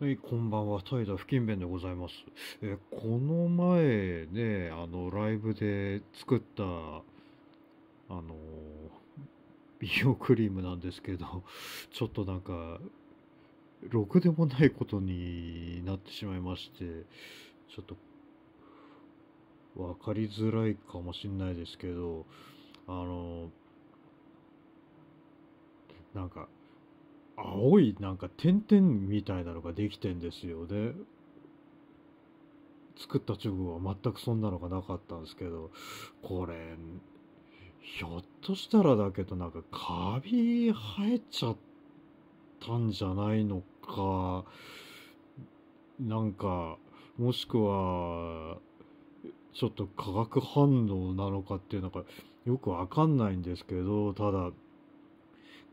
はい、こんばんは、平田不勤弁でございます。えこの前ね、あの、ライブで作った、あの、美容クリームなんですけど、ちょっとなんか、ろくでもないことになってしまいまして、ちょっと、わかりづらいかもしんないですけど、あの、なんか、青いなんか点々みたいなのができてんですよね。作った直後は全くそんなのがなかったんですけど、これ、ひょっとしたらだけどなんかカビ生えちゃったんじゃないのか、なんか、もしくは、ちょっと化学反応なのかっていうのがよくわかんないんですけど、ただ、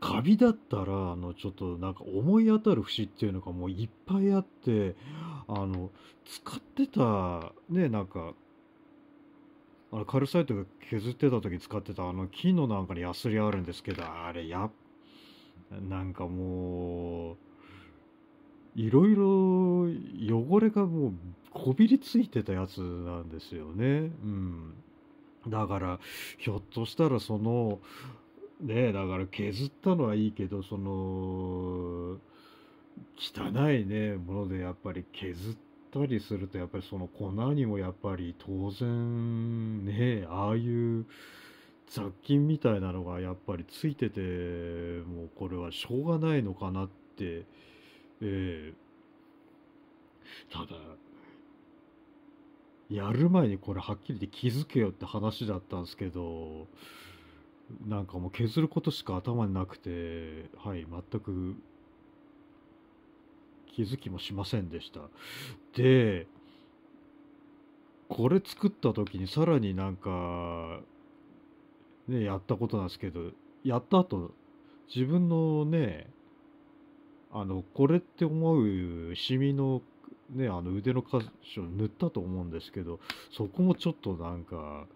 カビだったらあのちょっとなんか思い当たる節っていうのがもういっぱいあってあの使ってたねなんかあのカルサイトが削ってた時使ってたあの木のなんかにヤスリあるんですけどあれやなんかもういろいろ汚れがもうこびりついてたやつなんですよね。うん、だからひょっとしたらそのねだから削ったのはいいけどその汚いねものでやっぱり削ったりするとやっぱりその粉にもやっぱり当然ねああいう雑菌みたいなのがやっぱりついててもうこれはしょうがないのかなって、えー、ただやる前にこれはっきり言って気づけよって話だったんですけどなんかもう削ることしか頭になくて、はい、全く気づきもしませんでした。で、これ作った時にさらになんか、ね、やったことなんですけど、やった後、自分のね、あの、これって思うシミのね、あの腕の箇所塗ったと思うんですけど、そこもちょっとなんか、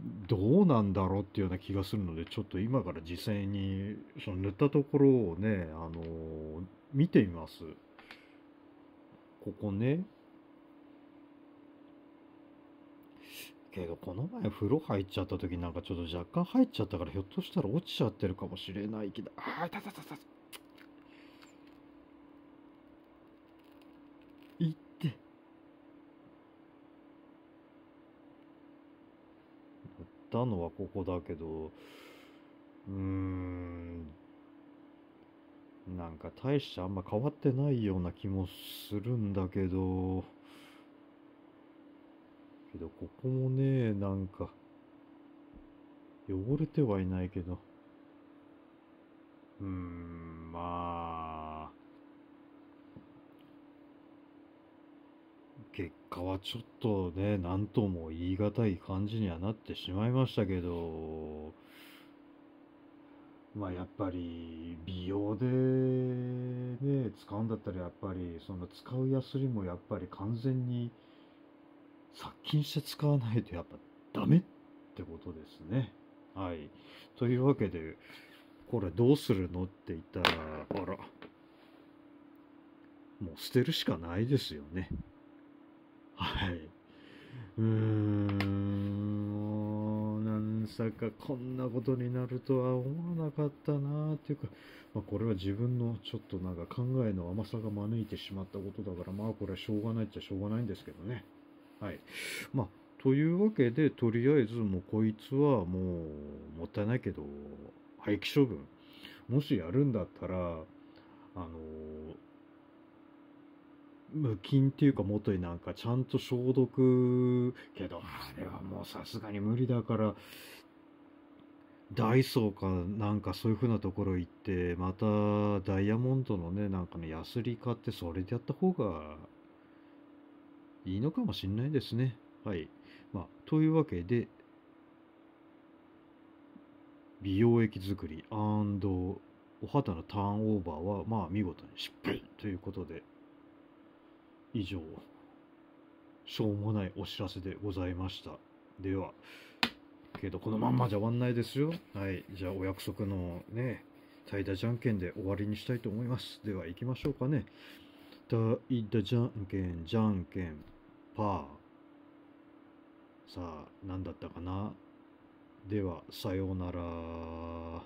どうなんだろうっていうような気がするのでちょっと今から実際にその塗ったところをね、あのー、見てみます。ここねけどこの前風呂入っちゃった時なんかちょっと若干入っちゃったからひょっとしたら落ちちゃってるかもしれないけどああいたたたたたたのはここだけど、うーん、なんか大してあんま変わってないような気もするんだけど、けどここもね、なんか、汚れてはいないけど、うーん、まあ、結果はちょっとね、なんとも言い難い感じにはなってしまいましたけど、まあやっぱり美容でね、使うんだったらやっぱりその使うヤスリもやっぱり完全に殺菌して使わないとやっぱダメってことですね。はい。というわけで、これどうするのって言ったら、あら、もう捨てるしかないですよね。はい。うーん、もう、なんさかこんなことになるとは思わなかったなっていうか、まあ、これは自分のちょっとなんか考えの甘さが招いてしまったことだから、まあこれはしょうがないっちゃしょうがないんですけどね。はい。まあ、というわけで、とりあえずもうこいつはもう、もったいないけど、廃棄処分。もしやるんだったら、あのー無菌っていうか元になんかちゃんと消毒けどあれはもうさすがに無理だからダイソーかなんかそういう風なところ行ってまたダイヤモンドのねなんかのヤスリ買ってそれでやった方がいいのかもしんないですねはいまあというわけで美容液作りお肌のターンオーバーはまあ見事に失敗ということで以上、しょうもないお知らせでございました。では、けどこのまんまじゃ終わんないですよ。はい、じゃあお約束のね、怠惰じゃんけんで終わりにしたいと思います。では行きましょうかね。対たじゃんけん、じゃんけん、パー。さあ、何だったかなでは、さようなら。